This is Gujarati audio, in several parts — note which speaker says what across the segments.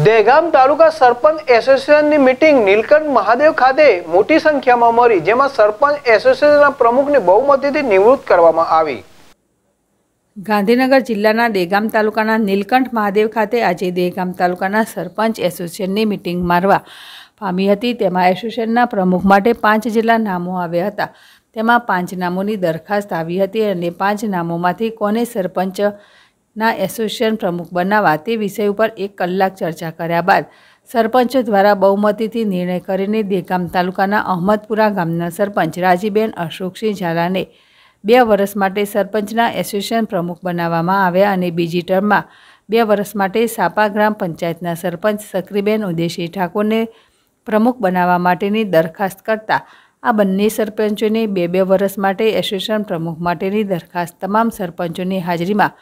Speaker 1: દેગામ તાલુકા સરપંચ એસોસિએશનની મિટિંગ નીલકંઠ મહાદેવ ખાતે મોટી સંખ્યામાં મળી જેમાં સરપંચ એસોસિએશનના પ્રમુખને બહુમતીથી નિવૃત્ત કરવામાં આવી ગાંધીનગર જિલ્લાના દેગામ તાલુકાના નીલકંઠ મહાદેવ ખાતે આજે દેગામ તાલુકાના સરપંચ એસોસિએશનની મિટિંગ મારવા પામી હતી તેમાં એસોસિએશનના પ્રમુખ માટે પાંચ જેટલા નામો આવ્યા હતા તેમાં પાંચ નામોની દરખાસ્ત આવી હતી અને પાંચ નામોમાંથી કોને સરપંચ ના એસોસિએશન પ્રમુખ બનાવવા તે વિષય ઉપર એક કલાક ચર્ચા કર્યા બાદ સરપંચ દ્વારા બહુમતીથી નિર્ણય કરીને દેગામ તાલુકાના અહમદપુરા ગામના સરપંચ રાજીબેન અશોકસિંહ ઝાલાને બે વર્ષ માટે સરપંચના એસોસિએશન પ્રમુખ બનાવવામાં આવ્યા અને બીજી ટર્મમાં બે વર્ષ માટે સાપા ગ્રામ પંચાયતના સરપંચ સક્રીબેન ઉદેશી ઠાકોરને પ્રમુખ બનાવવા માટેની દરખાસ્ત કરતા આ બંને સરપંચોને બે બે વર્ષ માટે એસોસિએશન પ્રમુખ માટેની દરખાસ્ત તમામ સરપંચોની હાજરીમાં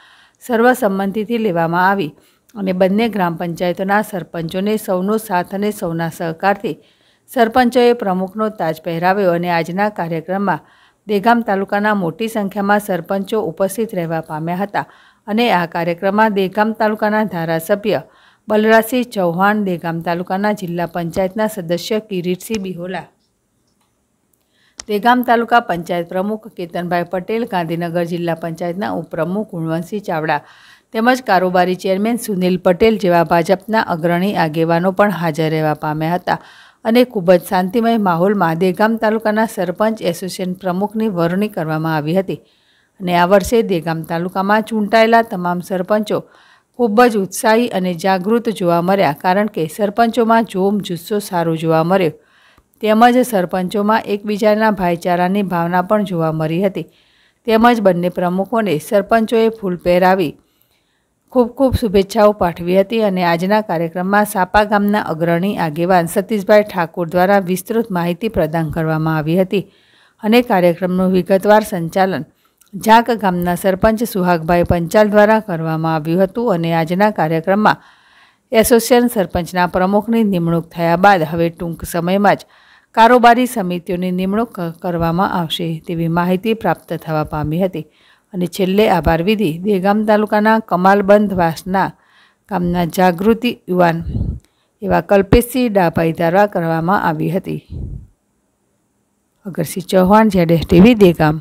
Speaker 1: સર્વસંમતિથી લેવામાં આવી અને બંને ગ્રામ પંચાયતોના સરપંચોને સૌનો સાથ અને સૌના સહકારથી સરપંચોએ પ્રમુખનો તાજ પહેરાવ્યો અને આજના કાર્યક્રમમાં દેગામ તાલુકાના મોટી સંખ્યામાં સરપંચો ઉપસ્થિત રહેવા પામ્યા હતા અને આ કાર્યક્રમમાં દેગામ તાલુકાના ધારાસભ્ય બલરાજસિંહ ચૌહાણ દેગામ તાલુકાના જિલ્લા પંચાયતના સદસ્ય કિરીટસિંહ બિહોલા દેગામ તાલુકા પંચાયત પ્રમુખ કેતનભાઈ પટેલ ગાંધીનગર જિલ્લા પંચાયતના ઉપપ્રમુખ ગુણવંતસિંહ ચાવડા તેમજ કારોબારી ચેરમેન સુનિલ પટેલ જેવા ભાજપના અગ્રણી આગેવાનો પણ હાજર રહેવા પામ્યા હતા અને ખૂબ જ શાંતિમય માહોલમાં દેગામ તાલુકાના સરપંચ એસોસિએશન પ્રમુખની વરણી કરવામાં આવી હતી અને આ વર્ષે દેગામ તાલુકામાં ચૂંટાયેલા તમામ સરપંચો ખૂબ જ ઉત્સાહી અને જાગૃત જોવા મળ્યા કારણ કે સરપંચોમાં જોમ જુસ્સો સારો જોવા મળ્યો તેમજ સરપંચોમાં એકબીજાના ભાઈચારાની ભાવના પણ જોવા મળી હતી તેમજ બંને પ્રમુખોને સરપંચોએ ફૂલ પહેરાવી ખૂબ ખૂબ શુભેચ્છાઓ પાઠવી હતી અને આજના કાર્યક્રમમાં સાપા ગામના અગ્રણી આગેવાન સતીશભાઈ ઠાકોર દ્વારા વિસ્તૃત માહિતી પ્રદાન કરવામાં આવી હતી અને કાર્યક્રમનું વિગતવાર સંચાલન ઝાંક ગામના સરપંચ સુહાગભાઈ પંચાલ દ્વારા કરવામાં આવ્યું હતું અને આજના કાર્યક્રમમાં એસોસિએશન સરપંચના પ્રમુખની નિમણૂક થયા બાદ હવે ટૂંક સમયમાં જ કારોબારી સમિતિઓની નિમણૂક કરવામાં આવશે તેવી માહિતી પ્રાપ્ત થવા પામી હતી અને છેલ્લે આભાર વિધિ દેગામ તાલુકાના કમાલબંધ વાસના ગામના જાગૃતિ યુવાન એવા કલ્પેશસિંહ ડાભાઈ દ્વારા કરવામાં આવી હતી અગરસિંહ ચૌહાણ જેડેશ ટીવી દેગામ